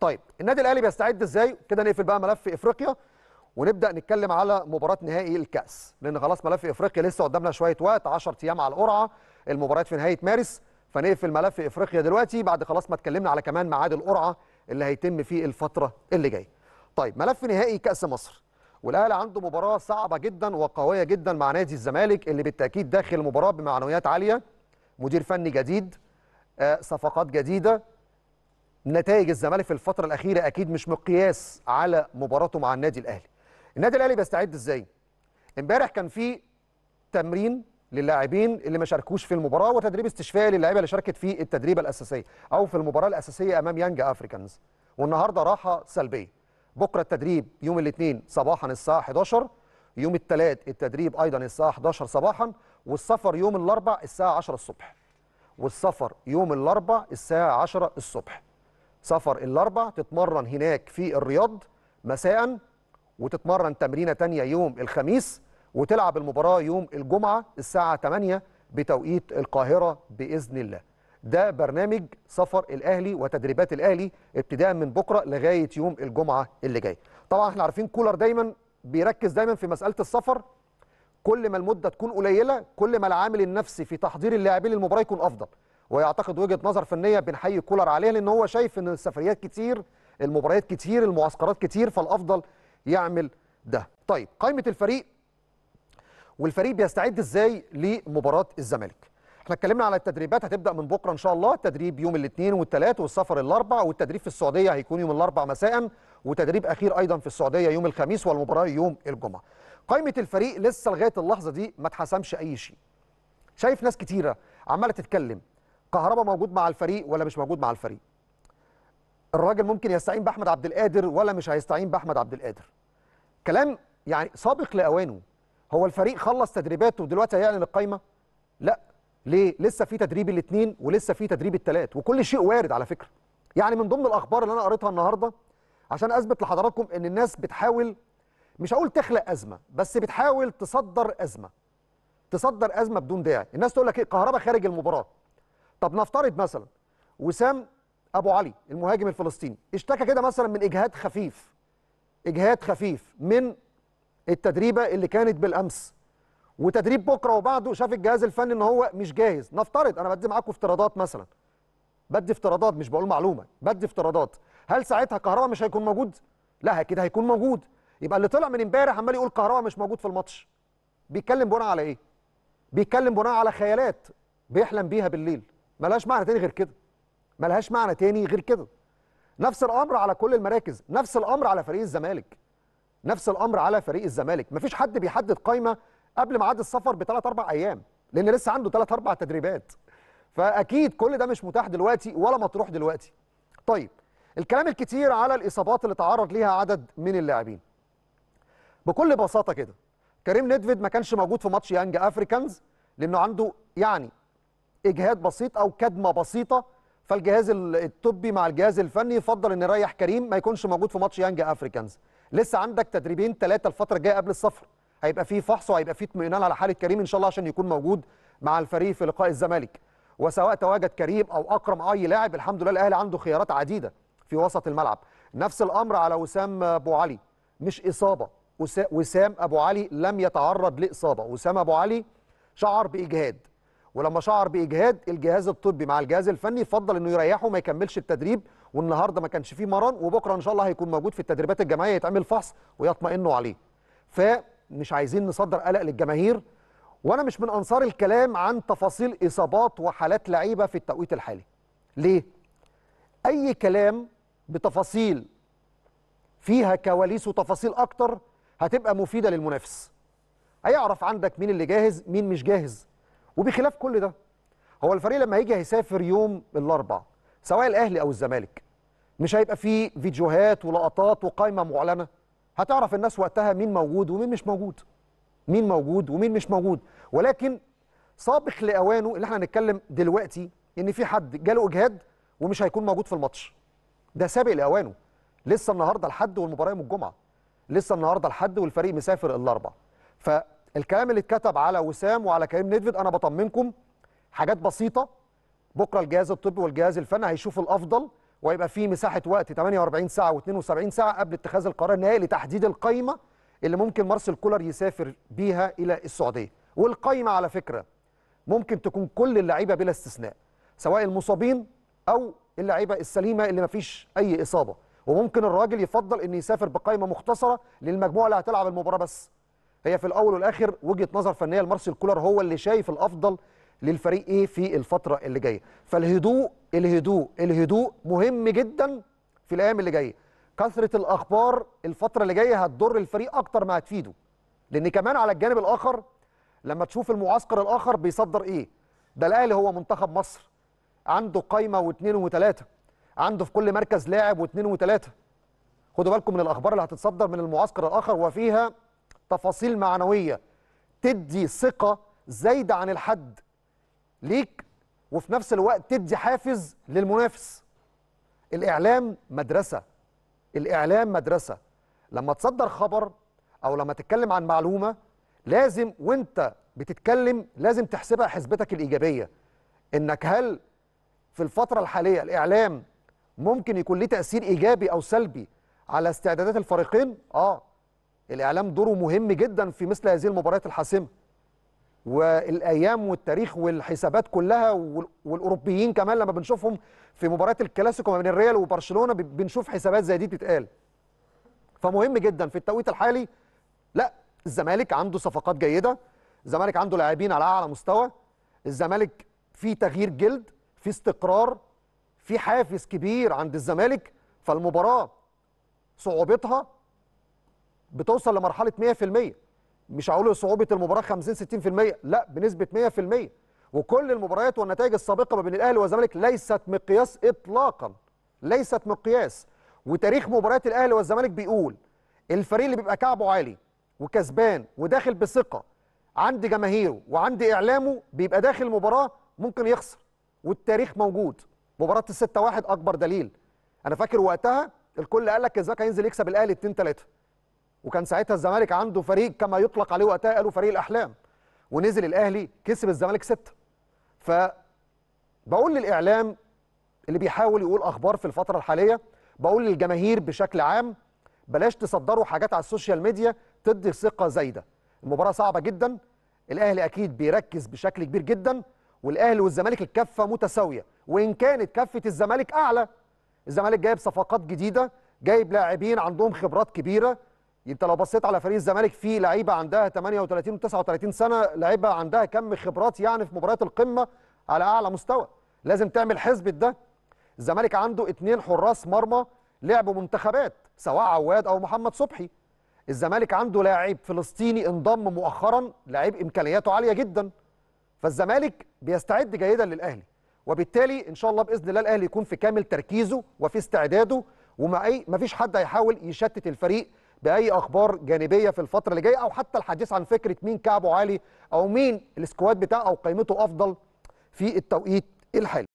طيب النادي الاهلي بيستعد ازاي كده نقفل بقى ملف افريقيا ونبدا نتكلم على مباراه نهائي الكاس لان خلاص ملف افريقيا لسه قدامنا شويه وقت 10 ايام على القرعه المباريات في نهايه مارس فنقفل ملف افريقيا دلوقتي بعد خلاص ما اتكلمنا على كمان ميعاد القرعه اللي هيتم في الفتره اللي جايه طيب ملف نهائي كاس مصر والاهلي عنده مباراه صعبه جدا وقويه جدا مع نادي الزمالك اللي بالتاكيد داخل المباراه بمعنويات عاليه مدير فني جديد آه، صفقات جديده نتائج الزمالك في الفتره الاخيره اكيد مش مقياس على مباراته مع النادي الاهلي النادي الاهلي بيستعد ازاي امبارح كان في تمرين للاعبين اللي ما شاركوش في المباراه وتدريب استشفائي للاعيبه اللي شاركت في التدريب الاساسيه او في المباراه الاساسيه امام يانج افريكانز والنهارده راحه سلبيه بكره التدريب يوم الاثنين صباحا الساعه 11 يوم الثلاث التدريب ايضا الساعه 11 صباحا والسفر يوم الاربع الساعه 10 الصبح والسفر يوم الاربع الساعه 10 الصبح سفر الاربع تتمرن هناك في الرياض مساء وتتمرن تمرينه تانية يوم الخميس وتلعب المباراه يوم الجمعه الساعه 8 بتوقيت القاهره باذن الله ده برنامج سفر الاهلي وتدريبات الاهلي ابتداء من بكره لغايه يوم الجمعه اللي جاي طبعا احنا عارفين كولر دايما بيركز دايما في مساله السفر كل ما المده تكون قليله كل ما العامل النفسي في تحضير اللاعبين للمباراه يكون افضل ويعتقد وجهه نظر فنيه بنحيي كولر عليها لان هو شايف ان السفريات كتير المباريات كتير المعسكرات كتير فالافضل يعمل ده طيب قائمه الفريق والفريق بيستعد ازاي لمباراه الزمالك احنا اتكلمنا على التدريبات هتبدا من بكره ان شاء الله تدريب يوم الاثنين والثلاث والسفر الاربع والتدريب في السعوديه هيكون يوم الاربع مساء وتدريب اخير ايضا في السعوديه يوم الخميس والمباراه يوم الجمعه قائمه الفريق لسه لغايه اللحظه دي ما اتحسمش اي شيء شايف ناس كتيره عماله تتكلم كهربا موجود مع الفريق ولا مش موجود مع الفريق الراجل ممكن يستعين باحمد عبد القادر ولا مش هيستعين باحمد عبد القادر كلام يعني سابق لاوانه هو الفريق خلص تدريباته ودلوقتي هيعلن القايمه لا ليه لسه في تدريب الاثنين ولسه في تدريب الثلاث وكل شيء وارد على فكره يعني من ضمن الاخبار اللي انا قريتها النهارده عشان اثبت لحضراتكم ان الناس بتحاول مش هقول تخلق ازمه بس بتحاول تصدر ازمه تصدر ازمه بدون داعي الناس تقول لك ايه كهربا خارج المباراه طب نفترض مثلا وسام ابو علي المهاجم الفلسطيني اشتكى كده مثلا من اجهاد خفيف اجهاد خفيف من التدريبه اللي كانت بالامس وتدريب بكره وبعده شاف الجهاز الفني ان هو مش جاهز نفترض انا بدي معاكم افتراضات مثلا بدي افتراضات مش بقول معلومه بدي افتراضات هل ساعتها كهربا مش هيكون موجود لا اكيد هيكون موجود يبقى اللي طلع من امبارح عمال يقول كهربا مش موجود في الماتش بيتكلم بناء على ايه بيتكلم بناء على خيالات بيحلم بيها بالليل ملهاش معنى تاني غير كده ملهاش معنى تاني غير كده نفس الامر على كل المراكز نفس الامر على فريق الزمالك نفس الامر على فريق الزمالك مفيش حد بيحدد قايمه قبل ميعاد السفر بثلاث اربع ايام لان لسه عنده ثلاث اربع تدريبات فاكيد كل ده مش متاح دلوقتي ولا مطروح دلوقتي طيب الكلام الكتير على الاصابات اللي تعرض ليها عدد من اللاعبين بكل بساطه كده كريم نيدفيد ما كانش موجود في ماتش يانج افريكانز لانه عنده يعني اجهاد بسيط او كدمه بسيطه فالجهاز الطبي مع الجهاز الفني يفضل ان يريح كريم ما يكونش موجود في ماتش يانج افريكانز لسه عندك تدريبين ثلاثه الفتره الجايه قبل السفر هيبقى فيه فحص وهيبقى فيه اطمئنان على حاله كريم ان شاء الله عشان يكون موجود مع الفريق في لقاء الزمالك وسواء تواجد كريم او اكرم اي لاعب الحمد لله الاهلي عنده خيارات عديده في وسط الملعب نفس الامر على وسام ابو علي مش اصابه وسام ابو علي لم يتعرض لاصابه وسام ابو علي شعر باجهاد ولما شعر باجهاد الجهاز الطبي مع الجهاز الفني فضل انه يريحه وما يكملش التدريب والنهارده ما كانش فيه مران وبكره ان شاء الله هيكون موجود في التدريبات الجماعيه يتعمل فحص ويطمئنوا عليه فمش عايزين نصدر قلق للجماهير وانا مش من انصار الكلام عن تفاصيل اصابات وحالات لعيبه في التوقيت الحالي ليه اي كلام بتفاصيل فيها كواليس وتفاصيل اكتر هتبقى مفيده للمنافس هيعرف عندك مين اللي جاهز مين مش جاهز وبخلاف كل ده هو الفريق لما هيجي هيسافر يوم الاربعاء سواء الاهلي او الزمالك مش هيبقى فيه فيديوهات ولقطات وقائمه معلنه هتعرف الناس وقتها مين موجود ومين مش موجود مين موجود ومين مش موجود ولكن سابق لاوانه اللي احنا هنتكلم دلوقتي ان في حد جاله اجهاد ومش هيكون موجود في الماتش ده سابق لاوانه لسه النهارده الحد والمباراه يوم الجمعه لسه النهارده الحد والفريق مسافر الاربعاء ف الكلام اللي اتكتب على وسام وعلى كريم ندفد انا بطمنكم حاجات بسيطه بكره الجهاز الطبي والجهاز الفني هيشوف الافضل وهيبقى في مساحه وقت 48 ساعه و72 ساعه قبل اتخاذ القرار النهائي لتحديد القايمه اللي ممكن مارسيل كولر يسافر بيها الى السعوديه والقايمه على فكره ممكن تكون كل اللعيبه بلا استثناء سواء المصابين او اللعيبه السليمه اللي ما فيش اي اصابه وممكن الراجل يفضل انه يسافر بقائمه مختصره للمجموعه اللي هتلعب المباراه بس هي في الاول والاخر وجهه نظر فنيه لمارسيل كولر هو اللي شايف الافضل للفريق ايه في الفتره اللي جايه فالهدوء الهدوء الهدوء مهم جدا في الايام اللي جايه كثره الاخبار الفتره اللي جايه هتضر الفريق اكتر ما هتفيده لان كمان على الجانب الاخر لما تشوف المعسكر الاخر بيصدر ايه ده الاهلي هو منتخب مصر عنده قايمه واثنين وثلاثه عنده في كل مركز لاعب واثنين وثلاثه خدوا بالكم من الاخبار اللي هتتصدر من المعسكر الاخر وفيها تفاصيل معنويه تدي ثقه زايده عن الحد ليك وفي نفس الوقت تدي حافز للمنافس الاعلام مدرسه الاعلام مدرسه لما تصدر خبر او لما تتكلم عن معلومه لازم وانت بتتكلم لازم تحسبها حسبتك الايجابيه انك هل في الفتره الحاليه الاعلام ممكن يكون ليه تاثير ايجابي او سلبي على استعدادات الفريقين اه الاعلام دوره مهم جدا في مثل هذه المباريات الحاسمه والايام والتاريخ والحسابات كلها والاوروبيين كمان لما بنشوفهم في مباريات الكلاسيكو ما بين الريال وبرشلونه بنشوف حسابات زي دي بتتقال فمهم جدا في التوقيت الحالي لا الزمالك عنده صفقات جيده الزمالك عنده لاعبين على اعلى مستوى الزمالك في تغيير جلد في استقرار في حافز كبير عند الزمالك فالمباراه صعوبتها بتوصل لمرحله 100% مش هقول صعوبه المباراه 50 60% لا بنسبه 100% وكل المباريات والنتائج السابقه ما بين الاهلي والزمالك ليست مقياس اطلاقا ليست مقياس وتاريخ مباريات الاهلي والزمالك بيقول الفريق اللي بيبقى كعبه عالي وكسبان وداخل بثقه عند جماهيره وعند اعلامه بيبقى داخل المباراه ممكن يخسر والتاريخ موجود مباراه الستة واحد اكبر دليل انا فاكر وقتها الكل قال لك الزمالك هينزل يكسب الاهلي 2 3 وكان ساعتها الزمالك عنده فريق كما يطلق عليه وقتها قالوا فريق الاحلام ونزل الاهلي كسب الزمالك سته ف بقول للاعلام اللي بيحاول يقول اخبار في الفتره الحاليه بقول للجماهير بشكل عام بلاش تصدروا حاجات على السوشيال ميديا تدي ثقه زايده المباراه صعبه جدا الاهلي اكيد بيركز بشكل كبير جدا والاهلي والزمالك الكفه متساويه وان كانت كفه الزمالك اعلى الزمالك جايب صفقات جديده جايب لاعبين عندهم خبرات كبيره انت لو بصيت على فريق الزمالك في لعيبه عندها 38 و 39 سنه لعيبه عندها كم خبرات يعني في مباريات القمه على اعلى مستوى لازم تعمل حسبه ده الزمالك عنده اثنين حراس مرمى لعبوا منتخبات سواء عواد او محمد صبحي الزمالك عنده لاعب فلسطيني انضم مؤخرا لاعب امكانياته عاليه جدا فالزمالك بيستعد جيدا للاهلي وبالتالي ان شاء الله باذن الله الاهلي يكون في كامل تركيزه وفي استعداده وما اي ما فيش حد هيحاول يشتت الفريق باي اخبار جانبيه في الفتره اللي جايه او حتى الحديث عن فكره مين كعبه عالي او مين السكواد بتاعه او قيمته افضل في التوقيت الحالي